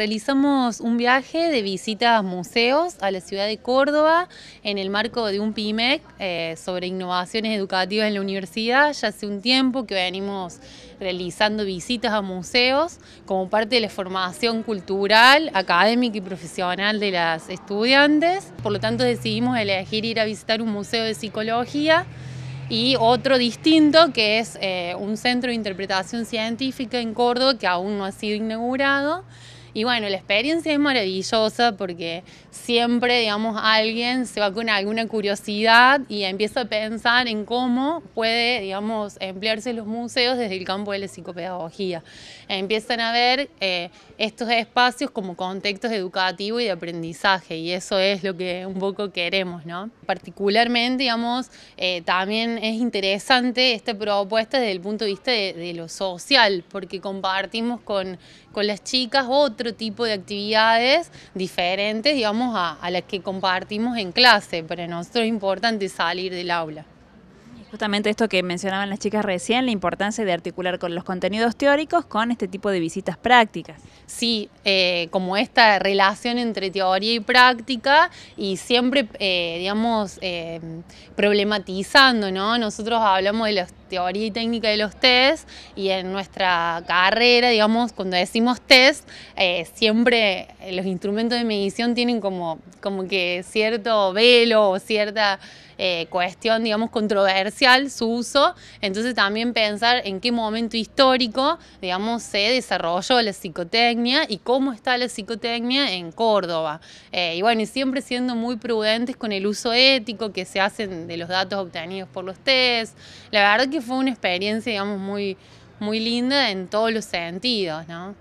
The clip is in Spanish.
realizamos un viaje de visitas a museos a la ciudad de Córdoba en el marco de un PIMEC eh, sobre innovaciones educativas en la universidad. Ya hace un tiempo que venimos realizando visitas a museos como parte de la formación cultural, académica y profesional de las estudiantes. Por lo tanto decidimos elegir ir a visitar un museo de psicología y otro distinto que es eh, un centro de interpretación científica en Córdoba que aún no ha sido inaugurado. Y bueno, la experiencia es maravillosa porque siempre, digamos, alguien se va con alguna curiosidad y empieza a pensar en cómo puede, digamos, emplearse los museos desde el campo de la psicopedagogía. Empiezan a ver eh, estos espacios como contextos educativos y de aprendizaje y eso es lo que un poco queremos, ¿no? Particularmente, digamos, eh, también es interesante esta propuesta desde el punto de vista de, lo social porque compartimos con, con las chicas otras tipo de actividades diferentes, digamos, a, las que compartimos en clase. Para nosotros es importante salir del aula. Justamente esto que mencionaban las chicas recién, la importancia de articular con los contenidos teóricos con este tipo de visitas prácticas. Sí, eh, como esta relación entre teoría y práctica y siempre, eh, digamos, eh, problematizando, ¿no? Nosotros hablamos de los teoría y técnica de los test y en nuestra carrera, digamos, cuando decimos test, eh, siempre eh, los instrumentos de medición tienen como, como que cierto velo o cierta eh, cuestión, digamos, controversial su uso. Entonces también pensar en qué momento histórico, digamos, se desarrolló la psicotecnia y cómo está la psicotecnia en Córdoba. y bueno, y siempre siendo muy prudentes con el uso ético que se hacen de los datos obtenidos por los test. La verdad que fue una experiencia, digamos, muy, muy linda en todos los sentidos, ¿no?